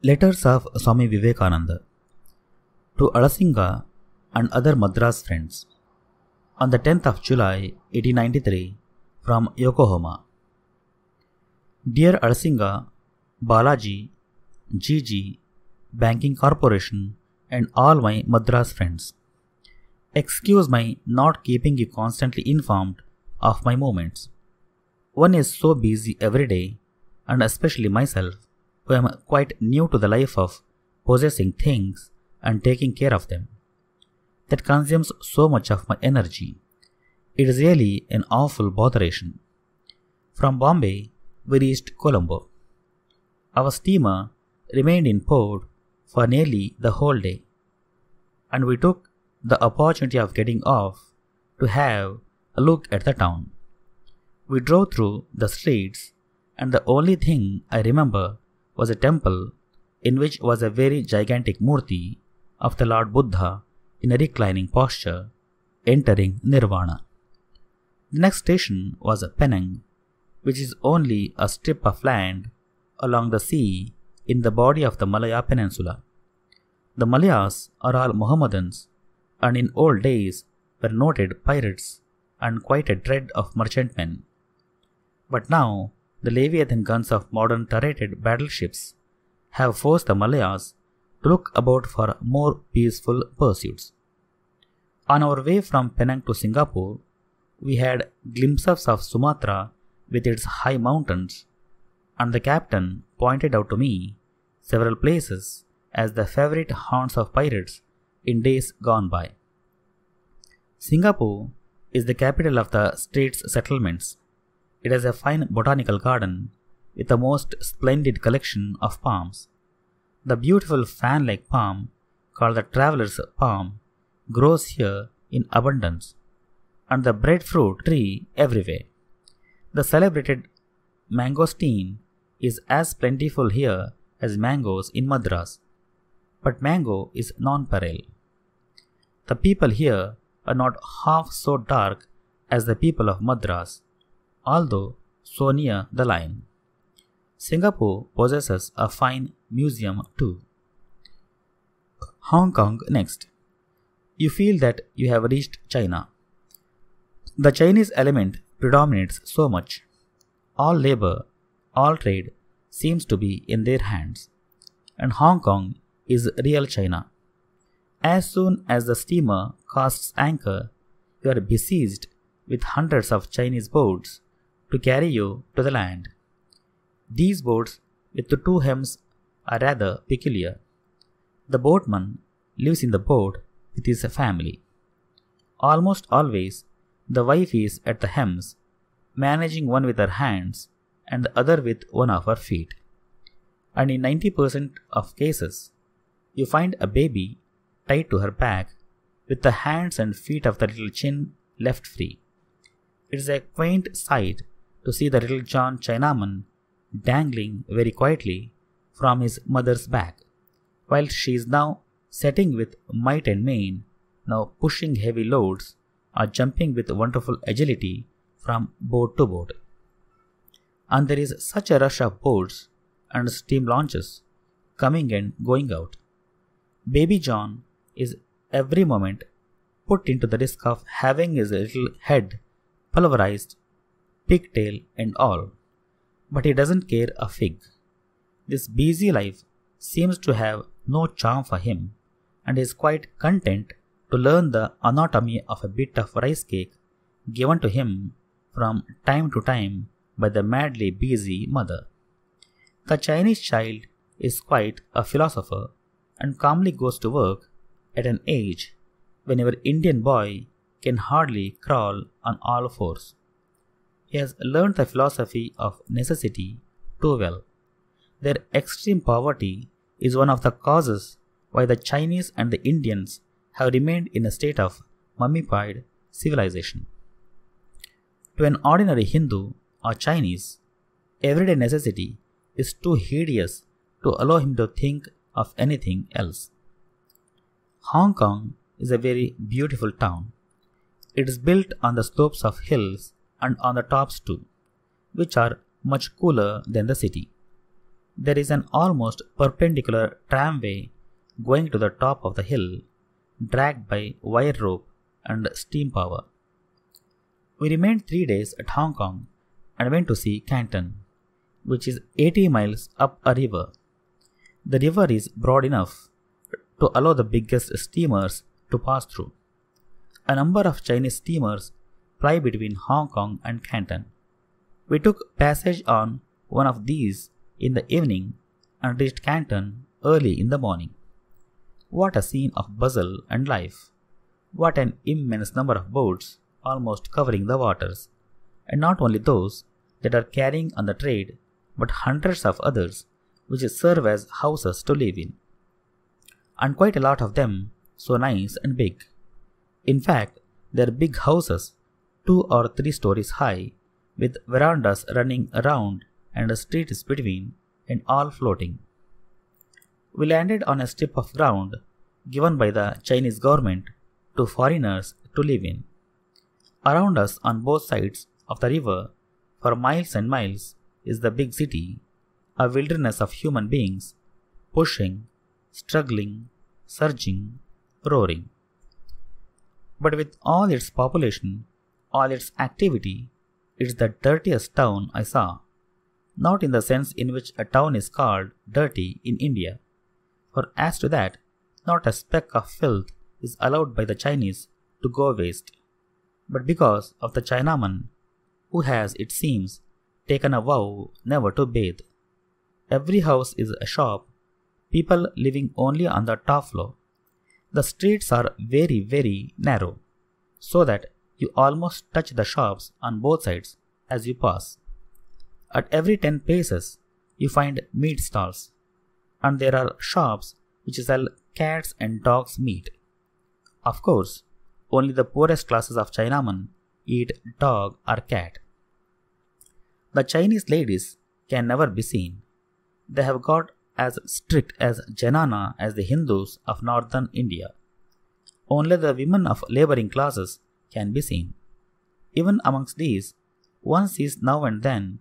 Letters of Swami Vivekananda to Alasinga and other Madras friends. On the 10th of July 1893, from Yokohama. Dear Alasinga, Balaji, GG, Banking Corporation, and all my Madras friends, excuse my not keeping you constantly informed of my movements. One is so busy every day, and especially myself, who am quite new to the life of possessing things and taking care of them. That consumes so much of my energy. It is really an awful botheration. From Bombay, we reached Colombo. Our steamer remained in port for nearly the whole day, and we took the opportunity of getting off to have a look at the town. We drove through the streets, and the only thing I remember was a temple in which was a very gigantic murti of the Lord Buddha in a reclining posture, entering nirvana. The next station was Penang, which is only a strip of land along the sea in the body of the Malaya Peninsula. The Malayas are all Mohammedans and in old days were noted pirates and quite a dread of merchantmen. But now the Leviathan guns of modern turreted battleships have forced the Malayas to look about for more peaceful pursuits. On our way from Penang to Singapore, we had glimpses of Sumatra with its high mountains, and the captain pointed out to me several places as the favorite haunts of pirates in days gone by. Singapore is the capital of the straits settlements it has a fine botanical garden with a most splendid collection of palms. The beautiful fan like palm, called the traveler's palm, grows here in abundance, and the breadfruit tree everywhere. The celebrated mangosteen is as plentiful here as mangoes in Madras, but mango is nonpareil. The people here are not half so dark as the people of Madras, although so near the line. Singapore possesses a fine museum too. Hong Kong next. You feel that you have reached China. The Chinese element predominates so much. All labor, all trade seems to be in their hands. And Hong Kong is real China. As soon as the steamer casts anchor, you are besieged with hundreds of Chinese boats to carry you to the land. These boats with the two hems are rather peculiar. The boatman lives in the boat with his family. Almost always, the wife is at the hems, managing one with her hands and the other with one of her feet. And in 90% of cases, you find a baby tied to her back with the hands and feet of the little chin left free. It is a quaint sight to see the little John Chinaman dangling very quietly from his mother's back, while she is now setting with might and main, now pushing heavy loads or jumping with wonderful agility from boat to boat. And there is such a rush of boats and steam launches coming and going out. Baby John is every moment put into the risk of having his little head pulverized pigtail and all. But he doesn't care a fig. This busy life seems to have no charm for him, and is quite content to learn the anatomy of a bit of rice cake given to him from time to time by the madly busy mother. The Chinese child is quite a philosopher and calmly goes to work at an age when every Indian boy can hardly crawl on all fours. He has learned the philosophy of necessity too well. Their extreme poverty is one of the causes why the Chinese and the Indians have remained in a state of mummified civilization. To an ordinary Hindu or Chinese, everyday necessity is too hideous to allow him to think of anything else. Hong Kong is a very beautiful town. It is built on the slopes of hills and on the tops too, which are much cooler than the city. There is an almost perpendicular tramway going to the top of the hill, dragged by wire rope and steam power. We remained three days at Hong Kong and went to see Canton, which is 80 miles up a river. The river is broad enough to allow the biggest steamers to pass through. A number of Chinese steamers ply between Hong Kong and Canton. We took passage on one of these in the evening and reached Canton early in the morning. What a scene of bustle and life! What an immense number of boats almost covering the waters, and not only those that are carrying on the trade, but hundreds of others which serve as houses to live in. And quite a lot of them so nice and big. In fact, their big houses two or three stories high, with verandas running around and streets between, and all floating. We landed on a strip of ground given by the Chinese government to foreigners to live in. Around us on both sides of the river, for miles and miles, is the big city, a wilderness of human beings pushing, struggling, surging, roaring. But with all its population, all its activity, it's the dirtiest town I saw. Not in the sense in which a town is called dirty in India, for as to that, not a speck of filth is allowed by the Chinese to go waste, but because of the Chinaman, who has, it seems, taken a vow never to bathe. Every house is a shop, people living only on the top floor. The streets are very, very narrow, so that you almost touch the shops on both sides as you pass. At every 10 paces, you find meat stalls, and there are shops which sell cats and dogs' meat. Of course, only the poorest classes of Chinamen eat dog or cat. The Chinese ladies can never be seen. They have got as strict as Janana as the Hindus of northern India. Only the women of laboring classes can be seen. Even amongst these, one sees now and then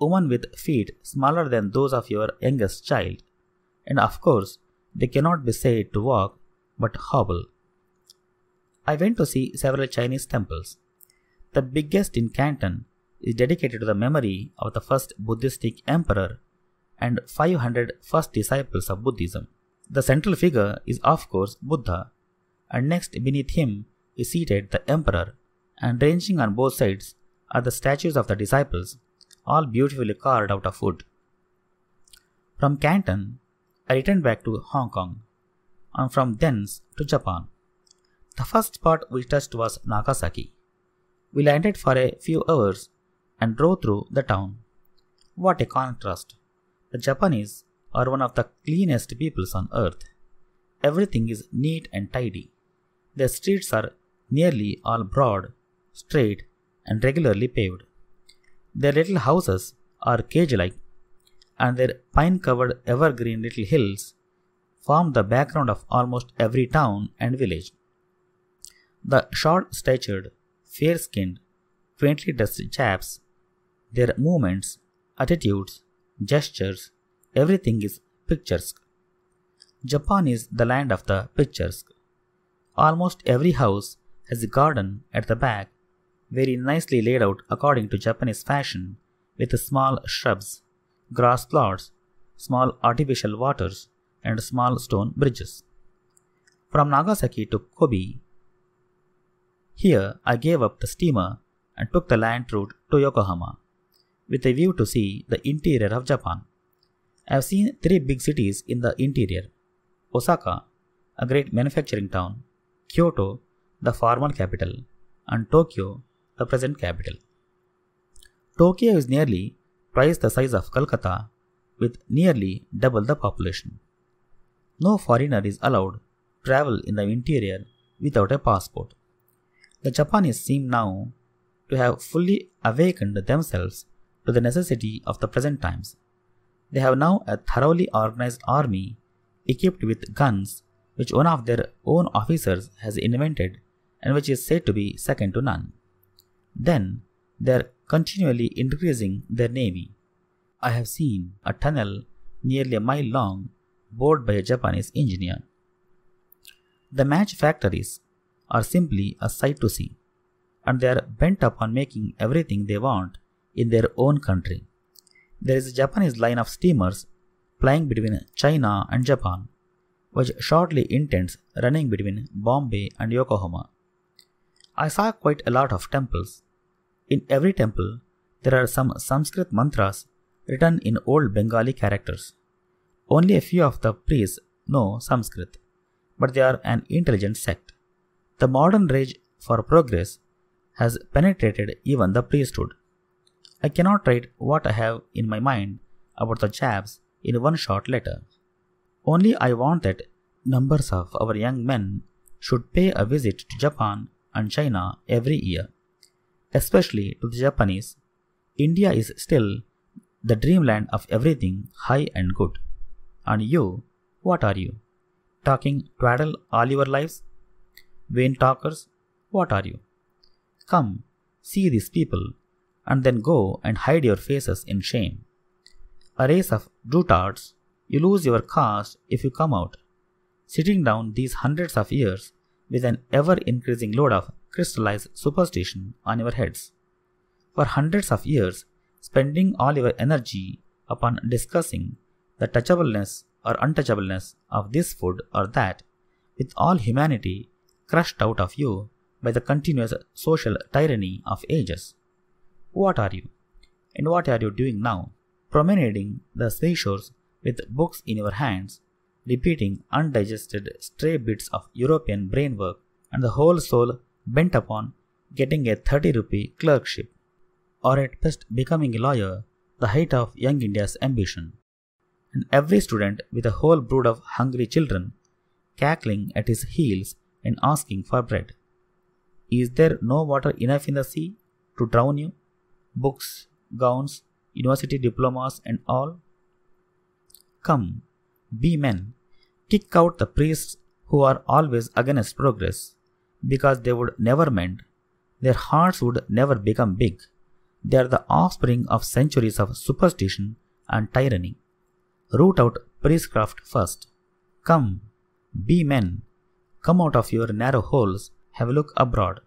women with feet smaller than those of your youngest child, and of course, they cannot be said to walk but hobble. I went to see several Chinese temples. The biggest in Canton is dedicated to the memory of the first Buddhistic emperor and 500 first disciples of Buddhism. The central figure is, of course, Buddha, and next beneath him is seated the emperor, and ranging on both sides are the statues of the disciples, all beautifully carved out of wood. From Canton, I returned back to Hong Kong, and from thence to Japan. The first part we touched was Nagasaki. We landed for a few hours and drove through the town. What a contrast! The Japanese are one of the cleanest peoples on earth. Everything is neat and tidy. Their streets are nearly all broad, straight, and regularly paved. Their little houses are cage like, and their pine covered evergreen little hills form the background of almost every town and village. The short statured, fair skinned, quaintly dressed chaps, their movements, attitudes, gestures, everything is picturesque. Japan is the land of the picturesque. Almost every house has a garden at the back, very nicely laid out according to Japanese fashion, with small shrubs, grass plots, small artificial waters, and small stone bridges. From Nagasaki to Kobe, here I gave up the steamer and took the land route to Yokohama, with a view to see the interior of Japan. I have seen three big cities in the interior Osaka, a great manufacturing town, Kyoto, the former capital, and Tokyo, the present capital. Tokyo is nearly twice the size of Calcutta with nearly double the population. No foreigner is allowed to travel in the interior without a passport. The Japanese seem now to have fully awakened themselves to the necessity of the present times. They have now a thoroughly organized army equipped with guns which one of their own officers has invented and which is said to be second to none. Then they're continually increasing their navy. I have seen a tunnel nearly a mile long bored by a Japanese engineer. The match factories are simply a sight to see, and they are bent upon making everything they want in their own country. There is a Japanese line of steamers plying between China and Japan, which shortly intends running between Bombay and Yokohama. I saw quite a lot of temples. In every temple, there are some Sanskrit mantras written in old Bengali characters. Only a few of the priests know Sanskrit, but they are an intelligent sect. The modern rage for progress has penetrated even the priesthood. I cannot write what I have in my mind about the Japs in one short letter. Only I want that numbers of our young men should pay a visit to Japan and China every year. Especially to the Japanese, India is still the dreamland of everything high and good. And you, what are you? Talking twaddle all your lives? Vain talkers, what are you? Come, see these people, and then go and hide your faces in shame. A race of dotards, you lose your caste if you come out. Sitting down these hundreds of years, with an ever increasing load of crystallized superstition on your heads. For hundreds of years, spending all your energy upon discussing the touchableness or untouchableness of this food or that, with all humanity crushed out of you by the continuous social tyranny of ages. What are you? And what are you doing now? Promenading the seashores with books in your hands repeating undigested stray bits of European brain work and the whole soul bent upon getting a 30 rupee clerkship, or at best becoming a lawyer, the height of young India's ambition. And every student with a whole brood of hungry children cackling at his heels and asking for bread. Is there no water enough in the sea to drown you? Books, gowns, university diplomas, and all? Come, be men. Kick out the priests who are always against progress, because they would never mend. Their hearts would never become big. They are the offspring of centuries of superstition and tyranny. Root out priestcraft first. Come, be men. Come out of your narrow holes, have a look abroad.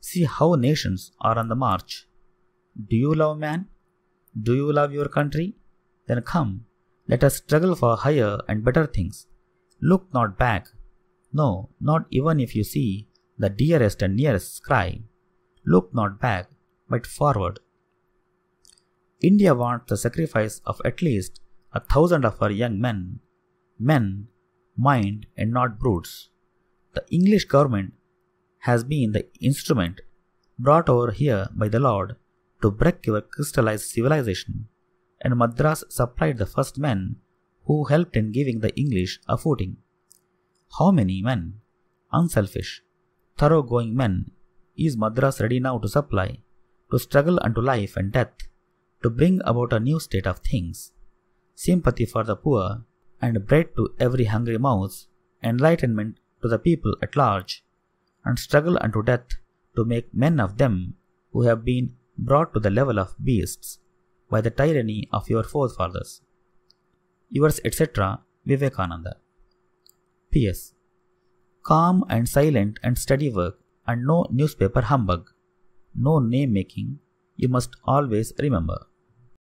See how nations are on the march. Do you love man? Do you love your country? Then come, let us struggle for higher and better things. Look not back. No, not even if you see the dearest and nearest cry. Look not back, but forward. India wants the sacrifice of at least a thousand of her young men. Men, mind, and not brutes. The English government has been the instrument brought over here by the Lord to break your crystallized civilization and Madras supplied the first men who helped in giving the English a footing. How many men, unselfish, thoroughgoing men, is Madras ready now to supply, to struggle unto life and death, to bring about a new state of things? Sympathy for the poor, and bread to every hungry mouth, enlightenment to the people at large, and struggle unto death to make men of them who have been brought to the level of beasts by the tyranny of your forefathers. Yours, etc., Vivekananda. P.S. Calm and silent and steady work, and no newspaper humbug. No name making, you must always remember.